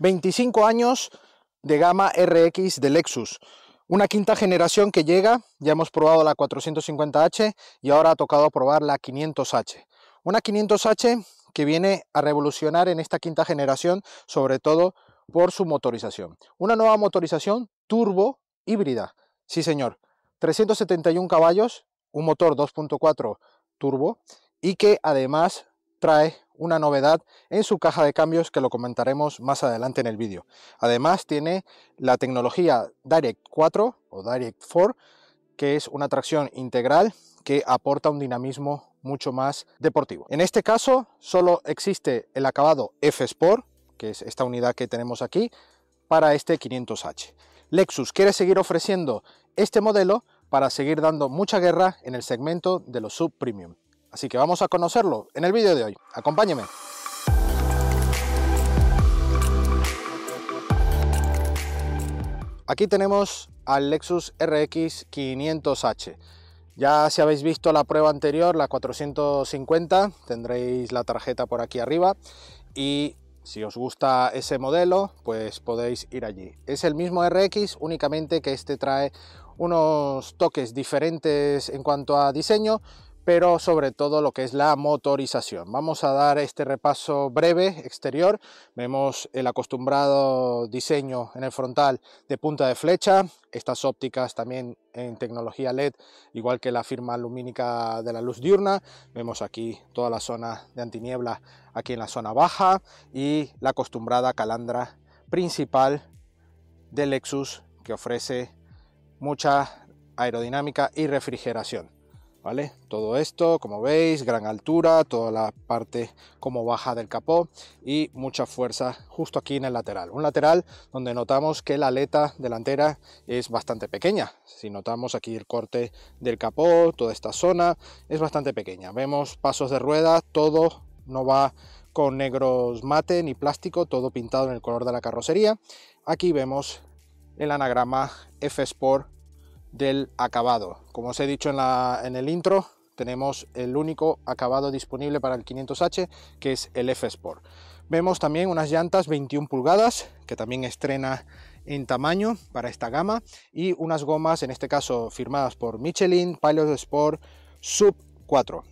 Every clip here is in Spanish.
25 años de gama RX de Lexus. Una quinta generación que llega, ya hemos probado la 450H y ahora ha tocado probar la 500H. Una 500H que viene a revolucionar en esta quinta generación, sobre todo por su motorización. Una nueva motorización turbo híbrida. Sí, señor. 371 caballos, un motor 2.4 turbo y que además trae una novedad en su caja de cambios que lo comentaremos más adelante en el vídeo. Además tiene la tecnología Direct 4 o Direct 4 que es una tracción integral que aporta un dinamismo mucho más deportivo. En este caso solo existe el acabado F Sport, que es esta unidad que tenemos aquí, para este 500H. Lexus quiere seguir ofreciendo este modelo para seguir dando mucha guerra en el segmento de los sub-premium. Así que vamos a conocerlo en el vídeo de hoy. Acompáñeme. Aquí tenemos al Lexus RX 500H. Ya si habéis visto la prueba anterior, la 450, tendréis la tarjeta por aquí arriba y si os gusta ese modelo, pues podéis ir allí. Es el mismo RX, únicamente que este trae unos toques diferentes en cuanto a diseño, pero sobre todo lo que es la motorización. Vamos a dar este repaso breve exterior. Vemos el acostumbrado diseño en el frontal de punta de flecha, estas ópticas también en tecnología LED, igual que la firma lumínica de la luz diurna. Vemos aquí toda la zona de antiniebla aquí en la zona baja y la acostumbrada calandra principal del Lexus que ofrece mucha aerodinámica y refrigeración. Todo esto, como veis, gran altura, toda la parte como baja del capó y mucha fuerza justo aquí en el lateral. Un lateral donde notamos que la aleta delantera es bastante pequeña. Si notamos aquí el corte del capó, toda esta zona es bastante pequeña. Vemos pasos de rueda, todo no va con negros mate ni plástico, todo pintado en el color de la carrocería. Aquí vemos el anagrama F Sport del acabado. Como os he dicho en, el intro, tenemos el único acabado disponible para el 500H, que es el F Sport. Vemos también unas llantas 21 pulgadas, que también estrena en tamaño para esta gama, y unas gomas, en este caso firmadas por Michelin Pilot Sport Sub 4.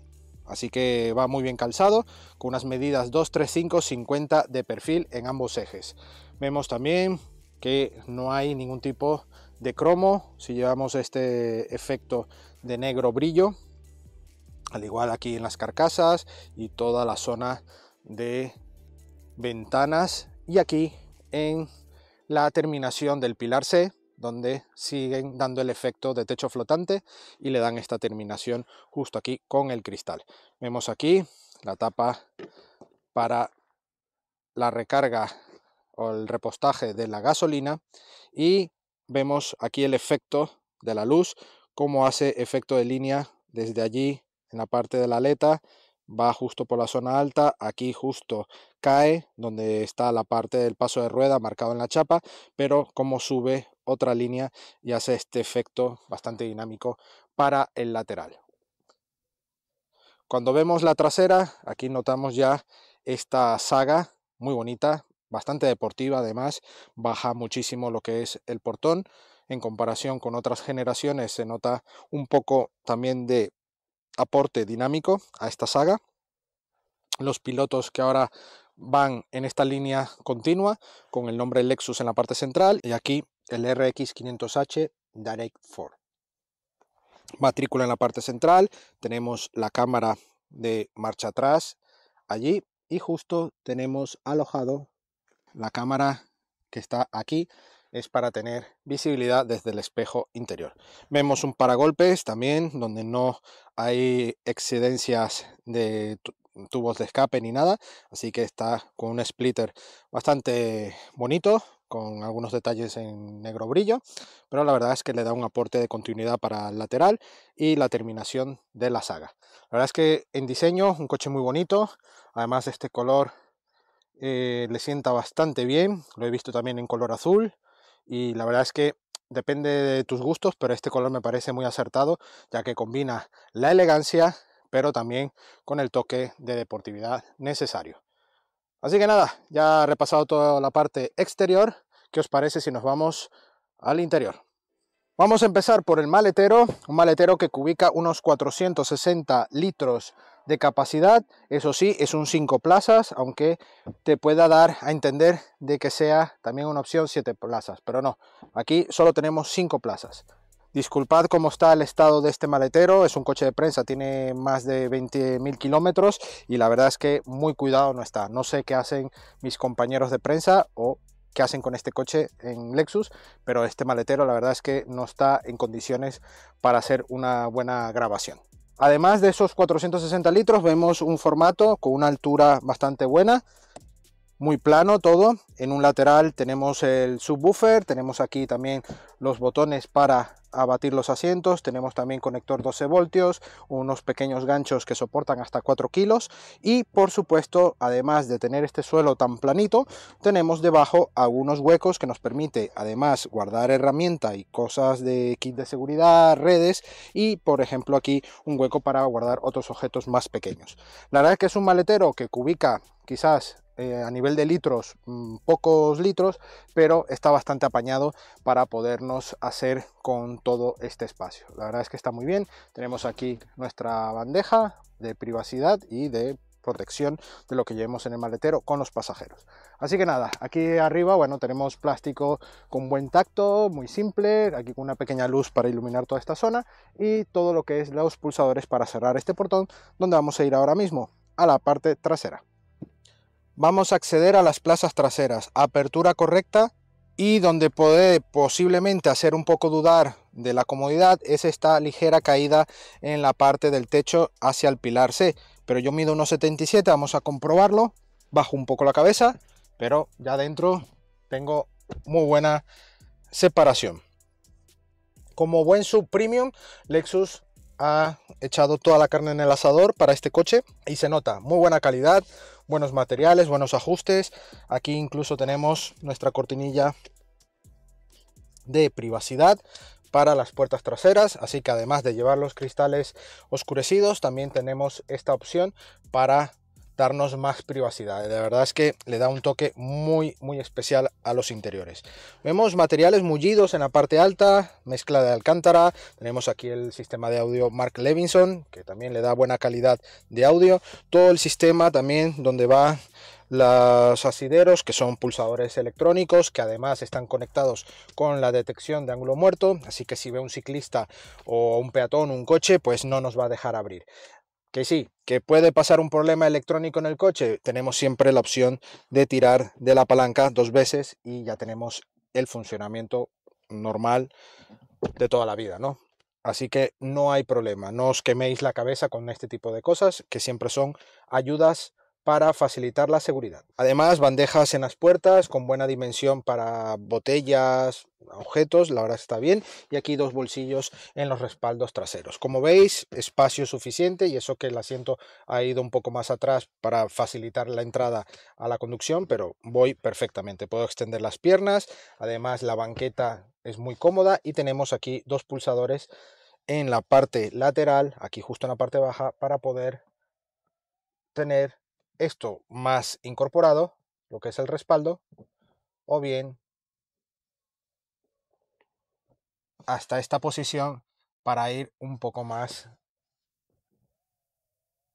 Así que va muy bien calzado, con unas medidas 2, 3, 5, 50 de perfil en ambos ejes. Vemos también que no hay ningún tipo de de cromo, si llevamos este efecto de negro brillo, al igual aquí en las carcasas y toda la zona de ventanas y aquí en la terminación del pilar C donde siguen dando el efecto de techo flotante y le dan esta terminación justo aquí con el cristal. Vemos aquí la tapa para la recarga o el repostaje de la gasolina y vemos aquí el efecto de la luz, cómo hace efecto de línea desde allí en la parte de la aleta, va justo por la zona alta, aquí justo cae donde está la parte del paso de rueda marcado en la chapa, pero como sube otra línea y hace este efecto bastante dinámico para el lateral. Cuando vemos la trasera, aquí notamos ya esta saga muy bonita, bastante deportiva además, baja muchísimo lo que es el portón, en comparación con otras generaciones se nota un poco también de aporte dinámico a esta saga. Los pilotos que ahora van en esta línea continua con el nombre Lexus en la parte central y aquí el RX500H Direct 4. Matrícula en la parte central, tenemos la cámara de marcha atrás allí y justo tenemos alojado la cámara que está aquí es para tener visibilidad desde el espejo interior. Vemos un paragolpes también, donde no hay excedencias de tubos de escape ni nada, así que está con un splitter bastante bonito, con algunos detalles en negro brillo, pero la verdad es que le da un aporte de continuidad para el lateral y la terminación de la saga. La verdad es que en diseño un coche muy bonito, además este color eh, le sienta bastante bien, lo he visto también en color azul y la verdad es que depende de tus gustos, pero este color me parece muy acertado ya que combina la elegancia pero también con el toque de deportividad necesario. Así que nada, ya he repasado toda la parte exterior, ¿qué os parece si nos vamos al interior? Vamos a empezar por el maletero, un maletero que cubica unos 460 litros de capacidad. Eso sí, es un 5 plazas, aunque te pueda dar a entender de que sea también una opción 7 plazas, pero no, aquí solo tenemos 5 plazas. Disculpad cómo está el estado de este maletero, es un coche de prensa, tiene más de 20.000 kilómetros y la verdad es que muy cuidado no está. No sé qué hacen mis compañeros de prensa o qué hacen con este coche en Lexus, pero este maletero la verdad es que no está en condiciones para hacer una buena grabación. Además de esos 460 litros, vemos un formato con una altura bastante buena muy plano todo. En un lateral tenemos el subwoofer, tenemos aquí también los botones para abatir los asientos, tenemos también conector 12 voltios, unos pequeños ganchos que soportan hasta 4 kilos y por supuesto además de tener este suelo tan planito tenemos debajo algunos huecos que nos permite además guardar herramienta y cosas de kit de seguridad, redes y por ejemplo aquí un hueco para guardar otros objetos más pequeños. La verdad es que es un maletero que cubica quizás eh, a nivel de litros, mm, pocos litros, pero está bastante apañado para podernos hacer con todo este espacio. La verdad es que está muy bien. Tenemos aquí nuestra bandeja de privacidad y de protección de lo que llevemos en el maletero con los pasajeros. Así que nada, aquí arriba, bueno, tenemos plástico con buen tacto, muy simple, aquí con una pequeña luz para iluminar toda esta zona y todo lo que es los pulsadores para cerrar este portón, donde vamos a ir ahora mismo a la parte trasera vamos a acceder a las plazas traseras, apertura correcta y donde puede posiblemente hacer un poco dudar de la comodidad es esta ligera caída en la parte del techo hacia el pilar C. Pero yo mido 1.77, vamos a comprobarlo, bajo un poco la cabeza, pero ya dentro tengo muy buena separación. Como buen sub Lexus ha echado toda la carne en el asador para este coche y se nota muy buena calidad, buenos materiales, buenos ajustes. Aquí incluso tenemos nuestra cortinilla de privacidad para las puertas traseras, así que además de llevar los cristales oscurecidos, también tenemos esta opción para darnos más privacidad. La verdad es que le da un toque muy, muy especial a los interiores. Vemos materiales mullidos en la parte alta, mezcla de alcántara. Tenemos aquí el sistema de audio Mark Levinson, que también le da buena calidad de audio. Todo el sistema también donde va los asideros que son pulsadores electrónicos que además están conectados con la detección de ángulo muerto así que si ve un ciclista o un peatón un coche pues no nos va a dejar abrir que sí, que puede pasar un problema electrónico en el coche, tenemos siempre la opción de tirar de la palanca dos veces y ya tenemos el funcionamiento normal de toda la vida, ¿no? Así que no hay problema, no os queméis la cabeza con este tipo de cosas, que siempre son ayudas para facilitar la seguridad. Además, bandejas en las puertas con buena dimensión para botellas, objetos, la hora está bien, y aquí dos bolsillos en los respaldos traseros. Como veis, espacio suficiente y eso que el asiento ha ido un poco más atrás para facilitar la entrada a la conducción, pero voy perfectamente, puedo extender las piernas, además la banqueta es muy cómoda y tenemos aquí dos pulsadores en la parte lateral, aquí justo en la parte baja, para poder tener esto más incorporado, lo que es el respaldo, o bien hasta esta posición para ir un poco más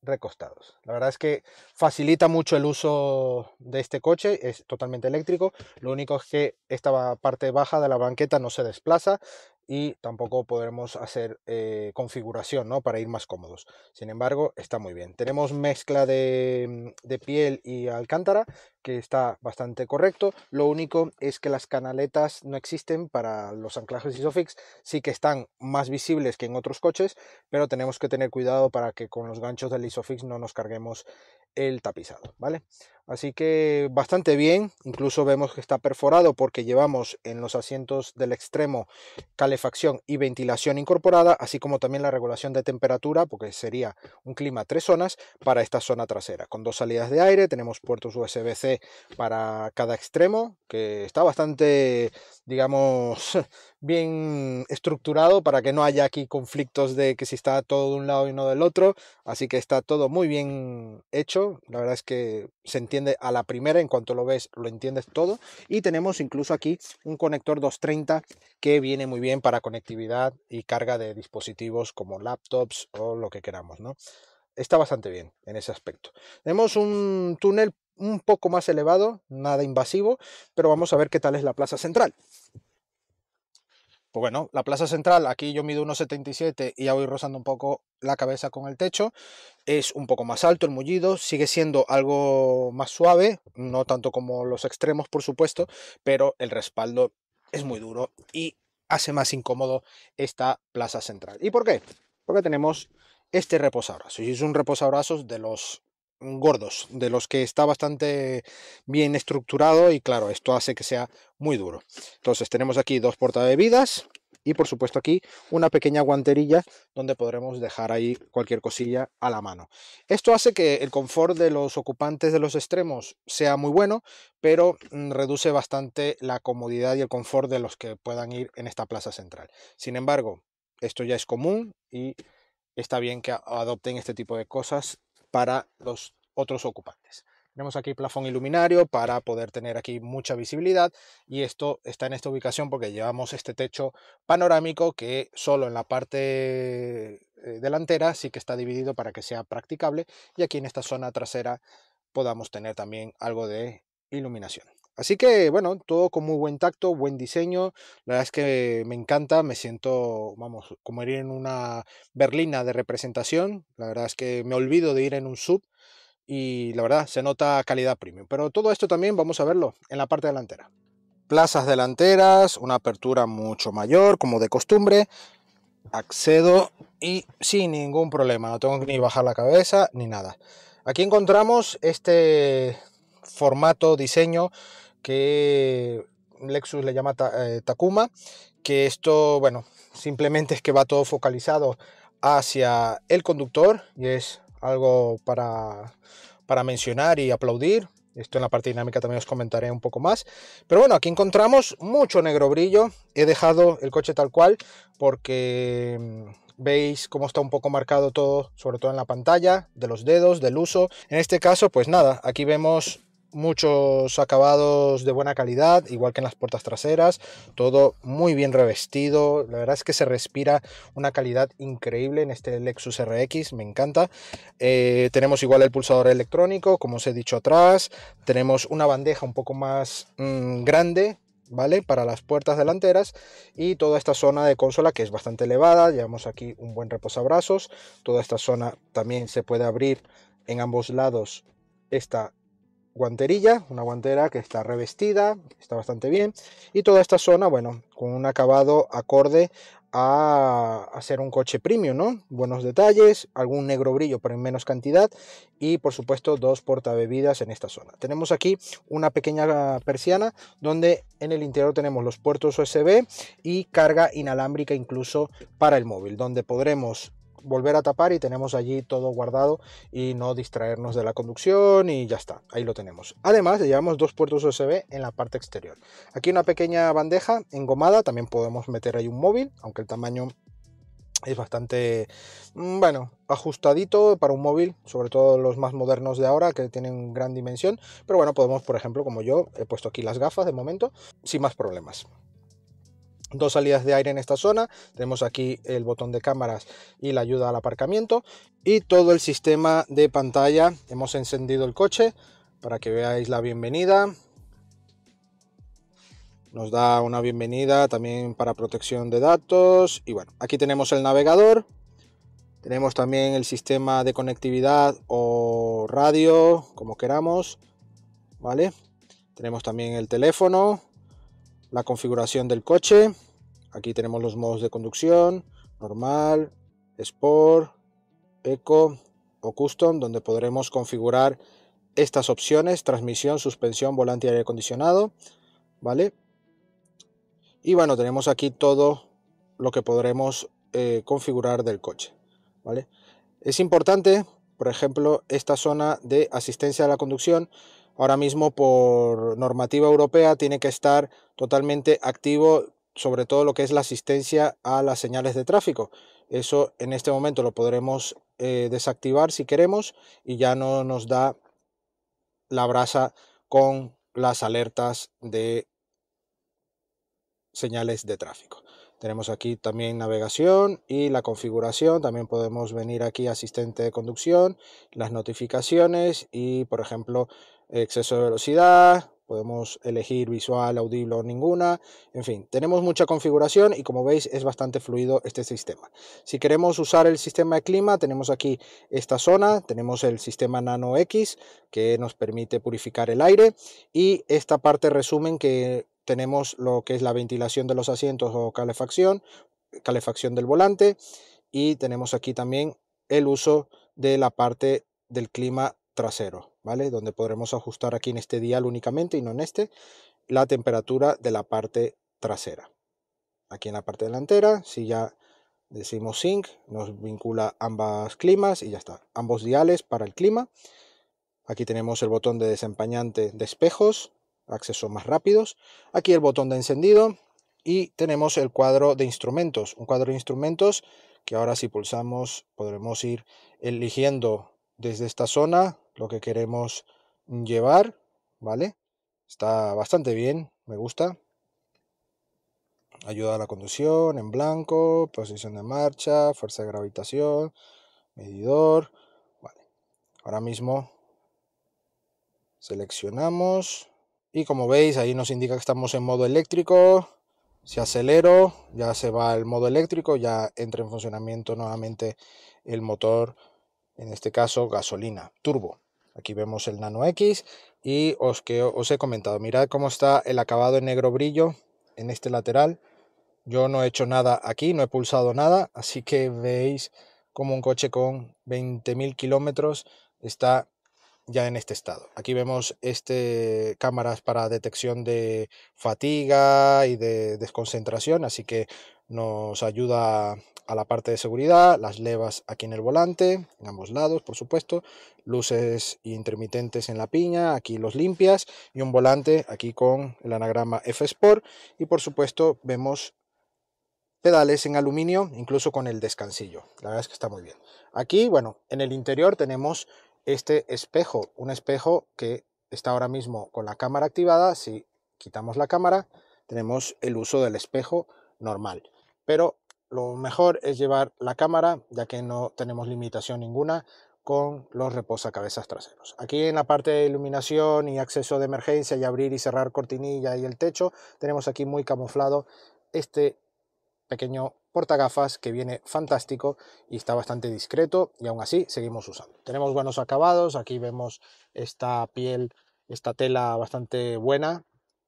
recostados. La verdad es que facilita mucho el uso de este coche, es totalmente eléctrico, lo único es que esta parte baja de la banqueta no se desplaza, y tampoco podremos hacer eh, configuración ¿no? para ir más cómodos. Sin embargo, está muy bien. Tenemos mezcla de, mm, de, piel y alcántara, que está bastante correcto. Lo único es que las canaletas no existen para los anclajes ISOFIX, sí que están más visibles que en otros coches, pero tenemos que tener cuidado para que con los ganchos del ISOFIX no nos carguemos el tapizado, ¿vale? Así que bastante bien, incluso vemos que está perforado porque llevamos en los asientos del extremo calefacción y ventilación incorporada, así como también la regulación de temperatura, porque sería un clima tres zonas para esta zona trasera, con dos salidas de aire, tenemos puertos USB-C para cada extremo, que está bastante, digamos, bien estructurado para que no haya aquí conflictos de que si está todo de un lado y no del otro, así que está todo muy bien hecho, la verdad es que se entiende a la primera, en cuanto lo ves lo entiendes todo. Y tenemos incluso aquí un conector 230 que viene muy bien para conectividad y carga de dispositivos como laptops o lo que queramos, ¿no? Está bastante bien en ese aspecto. Tenemos un túnel un poco más elevado, nada invasivo, pero vamos a ver qué tal es la plaza central pues bueno, la plaza central, aquí yo mido 1,77 y ya voy rozando un poco la cabeza con el techo. Es un poco más alto el mullido, sigue siendo algo más suave, no tanto como los extremos, por supuesto, pero el respaldo es muy duro y hace más incómodo esta plaza central. ¿Y por qué? Porque tenemos este reposabrazos y es un reposabrazos de los gordos, de los que está bastante bien estructurado y claro, esto hace que sea muy duro. Entonces tenemos aquí dos bebidas y por supuesto aquí una pequeña guanterilla donde podremos dejar ahí cualquier cosilla a la mano. Esto hace que el confort de los ocupantes de los extremos sea muy bueno, pero mm, reduce bastante la comodidad y el confort de los que puedan ir en esta plaza central. Sin embargo, esto ya es común y está bien que adopten este tipo de cosas para los otros ocupantes. Tenemos aquí plafón iluminario para poder tener aquí mucha visibilidad y esto está en esta ubicación porque llevamos este techo panorámico que solo en la parte eh, delantera sí que está dividido para que sea practicable y aquí en esta zona trasera podamos tener también algo de iluminación. Así que bueno, todo con muy buen tacto, buen diseño. La verdad es que me encanta, me siento, vamos, como ir en una berlina de representación. La verdad es que me olvido de ir en un sub y la verdad se nota calidad premium. Pero todo esto también vamos a verlo en la parte delantera. Plazas delanteras, una apertura mucho mayor como de costumbre. Accedo y sin ningún problema, no tengo ni bajar la cabeza ni nada. Aquí encontramos este formato, diseño que Lexus le llama Takuma, eh, que esto, bueno, simplemente es que va todo focalizado hacia el conductor y es algo para, para mencionar y aplaudir. Esto en la parte dinámica también os comentaré un poco más. Pero bueno, aquí encontramos mucho negro brillo. He dejado el coche tal cual porque mm, veis cómo está un poco marcado todo, sobre todo en la pantalla, de los dedos, del uso. En este caso, pues nada, aquí vemos muchos acabados de buena calidad, igual que en las puertas traseras, todo muy bien revestido, la verdad es que se respira una calidad increíble en este Lexus RX, me encanta. Eh, tenemos igual el pulsador electrónico, como os he dicho atrás, tenemos una bandeja un poco más mm, grande ¿vale? Para las puertas delanteras y toda esta zona de consola que es bastante elevada, llevamos aquí un buen reposabrazos, toda esta zona también se puede abrir en ambos lados esta guanterilla, una guantera que está revestida, está bastante bien, y toda esta zona, bueno, con un acabado acorde a, hacer un coche premium, ¿no? Buenos detalles, algún negro brillo pero en menos cantidad y por supuesto dos portabebidas en esta zona. Tenemos aquí una pequeña persiana donde en el interior tenemos los puertos USB y carga inalámbrica incluso para el móvil, donde podremos volver a tapar y tenemos allí todo guardado y no distraernos de la conducción y ya está, ahí lo tenemos. Además, llevamos dos puertos USB en la parte exterior. Aquí una pequeña bandeja engomada, también podemos meter ahí un móvil, aunque el tamaño es bastante, mm, bueno, ajustadito para un móvil, sobre todo los más modernos de ahora que tienen gran dimensión, pero bueno, podemos, por ejemplo, como yo, he puesto aquí las gafas de momento, sin más problemas dos salidas de aire en esta zona. Tenemos aquí el botón de cámaras y la ayuda al aparcamiento y todo el sistema de pantalla. Hemos encendido el coche para que veáis la bienvenida. Nos da una bienvenida también para protección de datos. Y bueno, aquí tenemos el navegador. Tenemos también el sistema de conectividad o radio, como queramos. ¿Vale? Tenemos también el teléfono, la configuración del coche. Aquí tenemos los modos de conducción, normal, sport, eco o custom, donde podremos configurar estas opciones, transmisión, suspensión, volante y aire acondicionado, ¿vale? Y bueno, tenemos aquí todo lo que podremos eh, configurar del coche, ¿vale? Es importante, por ejemplo, esta zona de asistencia a la conducción, ahora mismo por normativa europea tiene que estar totalmente activo sobre todo lo que es la asistencia a las señales de tráfico. Eso en este momento lo podremos eh, desactivar si queremos y ya no nos da la brasa con las alertas de señales de tráfico. Tenemos aquí también navegación y la configuración. También podemos venir aquí asistente de conducción, las notificaciones y, por ejemplo, exceso de velocidad, podemos elegir visual, audible o ninguna, en fin, tenemos mucha configuración y como veis es bastante fluido este sistema. Si queremos usar el sistema de clima, tenemos aquí esta zona, tenemos el sistema Nano X que nos permite purificar el aire y esta parte resumen que tenemos lo que es la ventilación de los asientos o calefacción, calefacción del volante y tenemos aquí también el uso de la parte del clima trasero. ¿vale? Donde podremos ajustar aquí en este dial únicamente y no en este, la temperatura de la parte trasera. Aquí en la parte delantera, si ya decimos sync, nos vincula ambas climas y ya está. Ambos diales para el clima. Aquí tenemos el botón de desempañante de espejos, acceso más rápidos. Aquí el botón de encendido y tenemos el cuadro de instrumentos. Un cuadro de instrumentos que ahora si pulsamos podremos ir eligiendo desde esta zona lo que queremos llevar, ¿vale? Está bastante bien, me gusta. Ayuda a la conducción, en blanco, posición de marcha, fuerza de gravitación, medidor. Ahora mismo seleccionamos y como veis ahí nos indica que estamos en modo eléctrico. Si acelero, ya se va al modo eléctrico, ya entra en funcionamiento nuevamente el motor en este caso gasolina, turbo. Aquí vemos el Nano X y os que os he comentado, mirad cómo está el acabado en negro brillo en este lateral. Yo no he hecho nada aquí, no he pulsado nada, así que veis como un coche con 20.000 kilómetros está ya en este estado. Aquí vemos este cámaras para detección de fatiga y de desconcentración, así que nos ayuda a la parte de seguridad, las levas aquí en el volante, en ambos lados, por supuesto, luces intermitentes en la piña, aquí los limpias, y un volante aquí con el anagrama F Sport, y por supuesto vemos pedales en aluminio, incluso con el descansillo, la verdad es que está muy bien. Aquí, bueno, en el interior tenemos este espejo, un espejo que está ahora mismo con la cámara activada, si quitamos la cámara, tenemos el uso del espejo normal pero lo mejor es llevar la cámara, ya que no tenemos limitación ninguna con los reposacabezas traseros. Aquí en la parte de iluminación y acceso de emergencia y abrir y cerrar cortinilla y el techo, tenemos aquí muy camuflado este pequeño portagafas que viene fantástico y está bastante discreto y aún así seguimos usando. Tenemos buenos acabados, aquí vemos esta piel, esta tela bastante buena,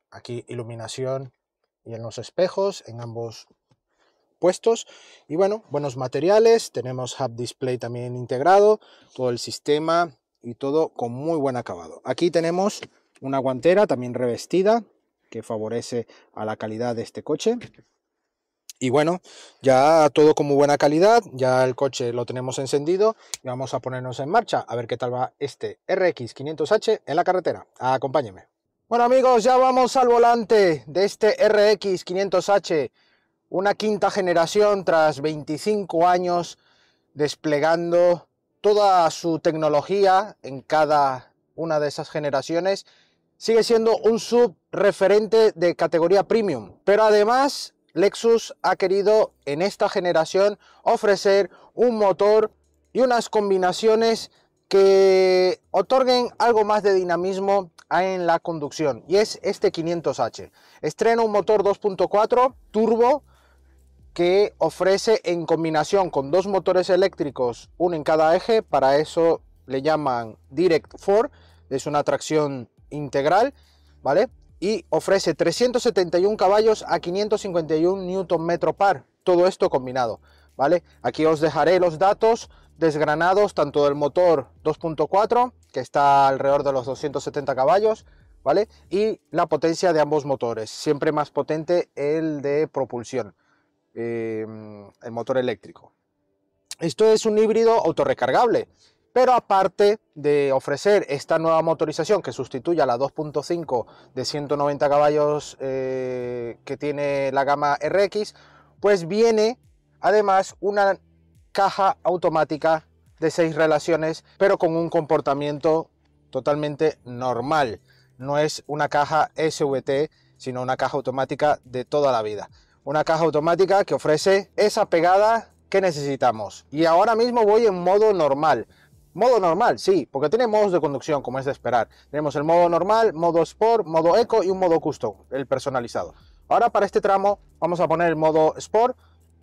aquí iluminación y en los espejos, en ambos puestos. Y bueno, buenos materiales, tenemos Hub Display también integrado, todo el sistema y todo con muy buen acabado. Aquí tenemos una guantera también revestida que favorece a la calidad de este coche. Y bueno, ya todo con muy buena calidad, ya el coche lo tenemos encendido y vamos a ponernos en marcha a ver qué tal va este RX500H en la carretera. Acompáñeme. Bueno amigos, ya vamos al volante de este RX500H una quinta generación tras 25 años desplegando toda su tecnología en cada una de esas generaciones, sigue siendo un sub referente de categoría premium. Pero además, Lexus ha querido en esta generación ofrecer un motor y unas combinaciones que otorguen algo más de dinamismo en la conducción y es este 500H. Estrena un motor 2.4 turbo que ofrece en combinación con dos motores eléctricos, uno en cada eje, para eso le llaman Direct 4, es una tracción integral, ¿vale? Y ofrece 371 caballos a 551 Nm par, todo esto combinado, ¿vale? Aquí os dejaré los datos desgranados tanto del motor 2.4, que está alrededor de los 270 caballos, ¿vale? Y la potencia de ambos motores, siempre más potente el de propulsión. Em, el motor eléctrico. Esto es un híbrido autorrecargable, pero aparte de ofrecer esta nueva motorización que sustituye a la 2.5 de 190 caballos eh, que tiene la gama RX, pues viene además una caja automática de seis relaciones, pero con un comportamiento totalmente normal. No es una caja SVT, sino una caja automática de toda la vida una caja automática que ofrece esa pegada que necesitamos. Y ahora mismo voy en modo normal. Modo normal, sí, porque tiene modos de conducción, como es de esperar. Tenemos el modo normal, modo sport, modo eco y un modo custom, el personalizado. Ahora para este tramo vamos a poner el modo sport,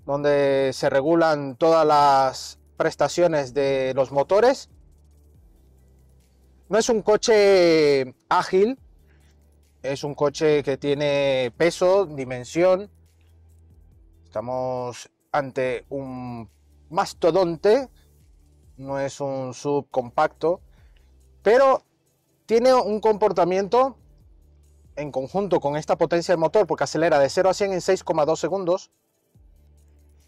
donde se regulan todas las prestaciones de los motores. No es un coche ágil, es un coche que tiene peso, dimensión, Estamos ante un mastodonte, no es un subcompacto, pero tiene un comportamiento en conjunto con esta potencia del motor, porque acelera de 0 a 100 en 6,2 segundos,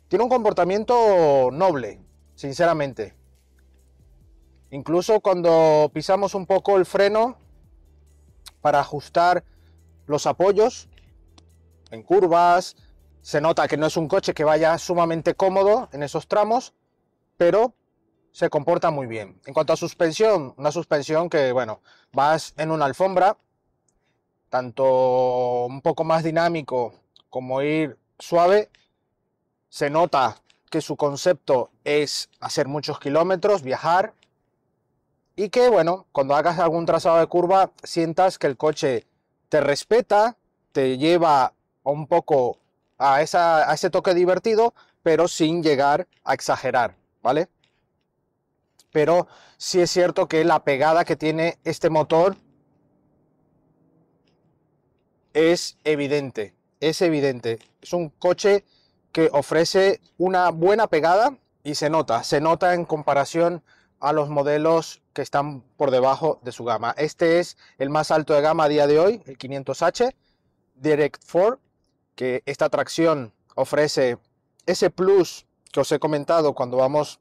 tiene un comportamiento noble, sinceramente. Incluso cuando pisamos un poco el freno para ajustar los apoyos en curvas, se nota que no es un coche que vaya sumamente cómodo en esos tramos, pero se comporta muy bien. En cuanto a suspensión, una suspensión que, bueno, vas en una alfombra, tanto un poco más dinámico como ir suave, se nota que su concepto es hacer muchos kilómetros, viajar, y que, bueno, cuando hagas algún trazado de curva, sientas que el coche te respeta, te lleva un poco a, ese toque divertido, pero sin llegar a exagerar, ¿vale? Pero sí es cierto que la pegada que tiene este motor es evidente, es evidente. Es un coche que ofrece una buena pegada y se nota, se nota en comparación a los modelos que están por debajo de su gama. Este es el más alto de gama a día de hoy, el 500H Direct 4 que esta tracción ofrece ese plus que os he comentado cuando vamos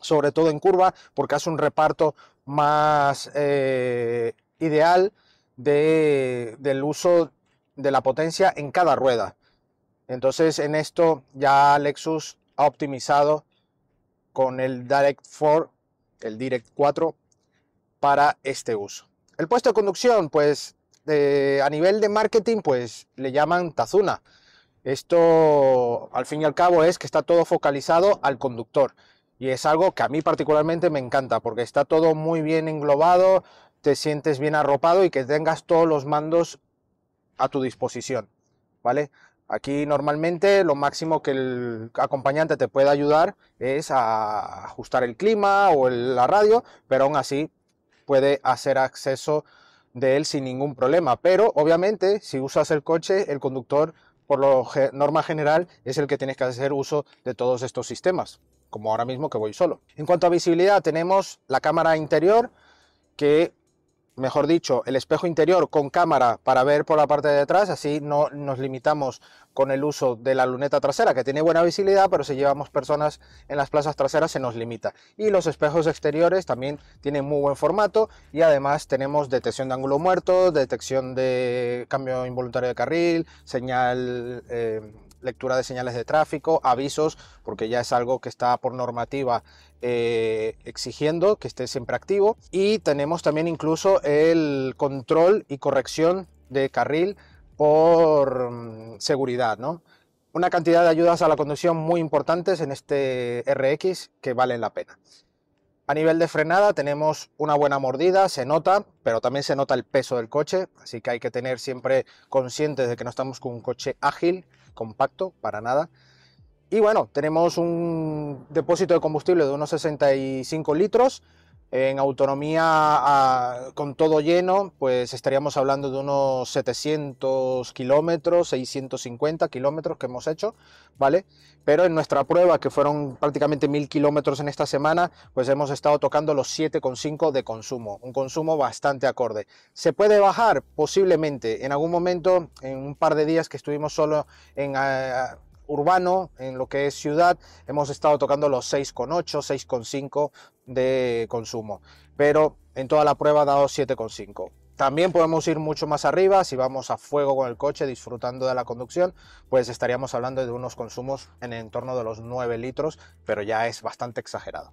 sobre todo en curva, porque hace un reparto más eh, ideal del uso de la potencia en cada rueda. Entonces en esto ya Lexus ha optimizado con el Direct 4, el Direct 4, para este uso. El puesto de conducción, pues a nivel de marketing, pues le llaman Tazuna. Esto, al fin y al cabo, es que está todo focalizado al conductor. Y es algo que a mí particularmente me encanta, porque está todo muy bien englobado, te sientes bien arropado y que tengas todos los mandos a tu disposición. ¿Vale? Aquí normalmente lo máximo que el acompañante te puede ayudar es a ajustar el clima o la radio, pero aún así puede hacer acceso de él sin ningún problema. Pero obviamente, si usas el coche, el conductor, por lo norma general, es el que tienes que hacer uso de todos estos sistemas, como ahora mismo que voy solo. En cuanto a visibilidad, tenemos la cámara interior que mejor dicho, el espejo interior con cámara para ver por la parte de atrás, así no nos limitamos con el uso de la luneta trasera, que tiene buena visibilidad, pero si llevamos personas en las plazas traseras se nos limita. Y los espejos exteriores también tienen muy buen formato y además tenemos detección de ángulo muerto, detección de cambio involuntario de carril, señal... Eh, lectura de señales de tráfico, avisos, porque ya es algo que está por normativa eh, exigiendo que esté siempre activo. Y tenemos también incluso el control y corrección de carril por mm, seguridad, Una cantidad de ayudas a la conducción muy importantes en este RX que valen la pena. A nivel de frenada tenemos una buena mordida, se nota, pero también se nota el peso del coche, así que hay que tener siempre conscientes de que no estamos con un coche ágil, compacto, para nada. Y bueno, tenemos un depósito de combustible de unos 65 litros en autonomía con todo lleno, pues estaríamos hablando de unos 700 kilómetros, 650 kilómetros que hemos hecho, ¿vale? Pero en nuestra prueba, que fueron prácticamente 1000 kilómetros en esta semana, pues hemos estado tocando los 7,5 de consumo, un consumo bastante acorde. ¿Se puede bajar? Posiblemente. En algún momento, en un par de días que estuvimos solo en... Eh, urbano, en lo que es ciudad, hemos estado tocando los 6,8, 6,5 de consumo, pero en toda la prueba ha dado 7,5. También podemos ir mucho más arriba, si vamos a fuego con el coche disfrutando de la conducción, pues estaríamos hablando de unos consumos en el entorno de los 9 litros, pero ya es bastante exagerado.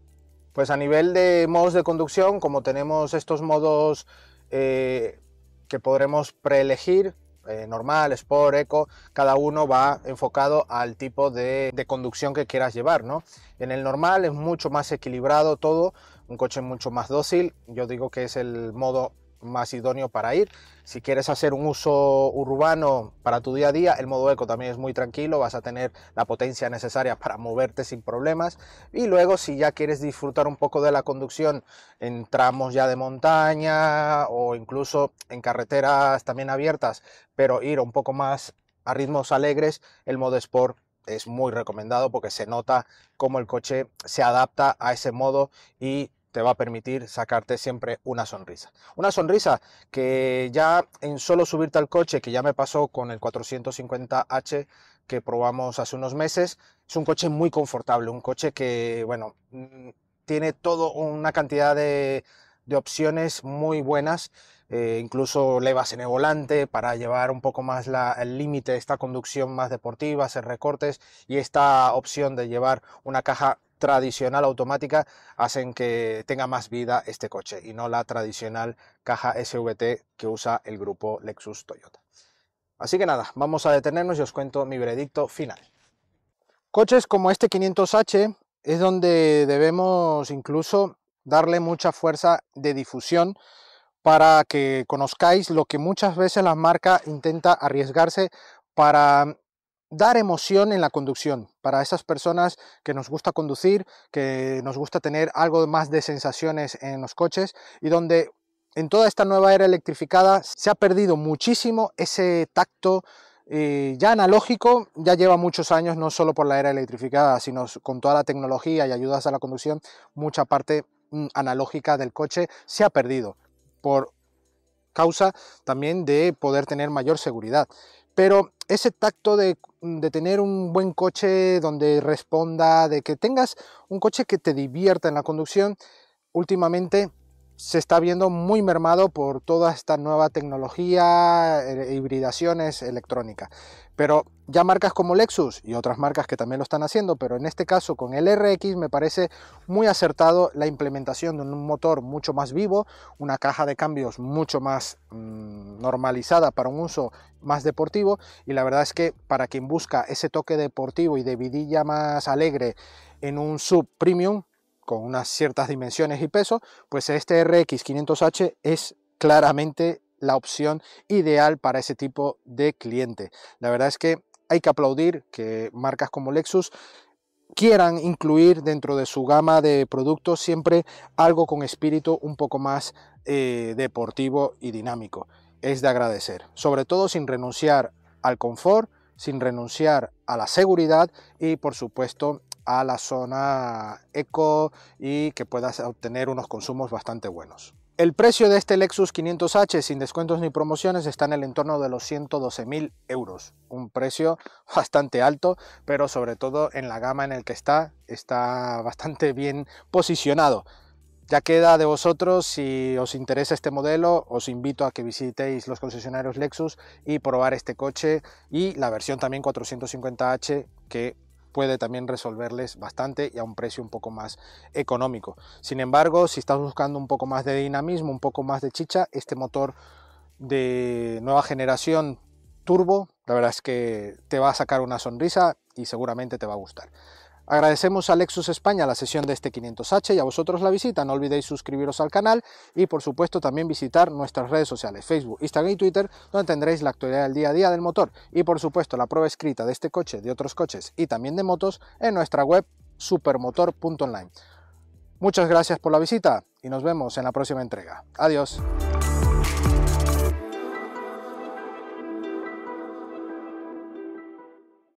Pues a nivel de modos de conducción, como tenemos estos modos eh, que podremos preelegir, eh, normal, sport, eco, cada uno va enfocado al tipo de, de conducción que quieras llevar, ¿no? En el normal es mucho más equilibrado todo, un coche mucho más dócil, yo digo que es el modo más idóneo para ir. Si quieres hacer un uso urbano para tu día a día, el modo eco también es muy tranquilo, vas a tener la potencia necesaria para moverte sin problemas. Y luego si ya quieres disfrutar un poco de la conducción en tramos ya de montaña o incluso en carreteras también abiertas, pero ir un poco más a ritmos alegres, el modo sport es muy recomendado porque se nota cómo el coche se adapta a ese modo y te va a permitir sacarte siempre una sonrisa. Una sonrisa que ya en solo subirte al coche, que ya me pasó con el 450H que probamos hace unos meses, es un coche muy confortable, un coche que, bueno, mm, tiene toda una cantidad de, opciones muy buenas, eh, incluso levas en el volante para llevar un poco más el límite, esta conducción más deportiva, hacer recortes y esta opción de llevar una caja tradicional automática hacen que tenga más vida este coche y no la tradicional caja SVT que usa el grupo Lexus Toyota. Así que nada, vamos a detenernos y os cuento mi veredicto final. Coches como este 500H es donde debemos incluso darle mucha fuerza de difusión para que conozcáis lo que muchas veces la marca intenta arriesgarse para dar emoción en la conducción, para esas personas que nos gusta conducir, que nos gusta tener algo más de sensaciones en los coches y donde en toda esta nueva era electrificada se ha perdido muchísimo ese tacto eh, ya analógico, ya lleva muchos años, no solo por la era electrificada, sino con toda la tecnología y ayudas a la conducción, mucha parte mm, analógica del coche se ha perdido por causa también de poder tener mayor seguridad. Pero ese tacto de, tener un buen coche donde responda, de que tengas un coche que te divierta en la conducción, últimamente se está viendo muy mermado por toda esta nueva tecnología, eh, hibridaciones electrónicas. Pero ya marcas como Lexus y otras marcas que también lo están haciendo, pero en este caso con el RX me parece muy acertado la implementación de un motor mucho más vivo, una caja de cambios mucho más mm, normalizada para un uso más deportivo y la verdad es que para quien busca ese toque deportivo y de vidilla más alegre en un sub premium con unas ciertas dimensiones y peso, pues este RX 500H es claramente la opción ideal para ese tipo de cliente. La verdad es que hay que aplaudir que marcas como Lexus quieran incluir dentro de su gama de productos siempre algo con espíritu un poco más eh, deportivo y dinámico es de agradecer, sobre todo sin renunciar al confort, sin renunciar a la seguridad y por supuesto a la zona eco y que puedas obtener unos consumos bastante buenos. El precio de este Lexus 500H sin descuentos ni promociones está en el entorno de los 112.000 euros. Un precio bastante alto, pero sobre todo en la gama en el que está, está bastante bien posicionado. Ya queda de vosotros, si os interesa este modelo, os invito a que visitéis los concesionarios Lexus y probar este coche y la versión también 450H que puede también resolverles bastante y a un precio un poco más económico. Sin embargo, si estás buscando un poco más de dinamismo, un poco más de chicha, este motor de nueva generación turbo, la verdad es que te va a sacar una sonrisa y seguramente te va a gustar. Agradecemos a Lexus España la sesión de este 500H y a vosotros la visita. No olvidéis suscribiros al canal y por supuesto también visitar nuestras redes sociales, Facebook, Instagram y Twitter, donde tendréis la actualidad del día a día del motor y por supuesto la prueba escrita de este coche, de otros coches y también de motos en nuestra web supermotor.online. Muchas gracias por la visita y nos vemos en la próxima entrega. Adiós.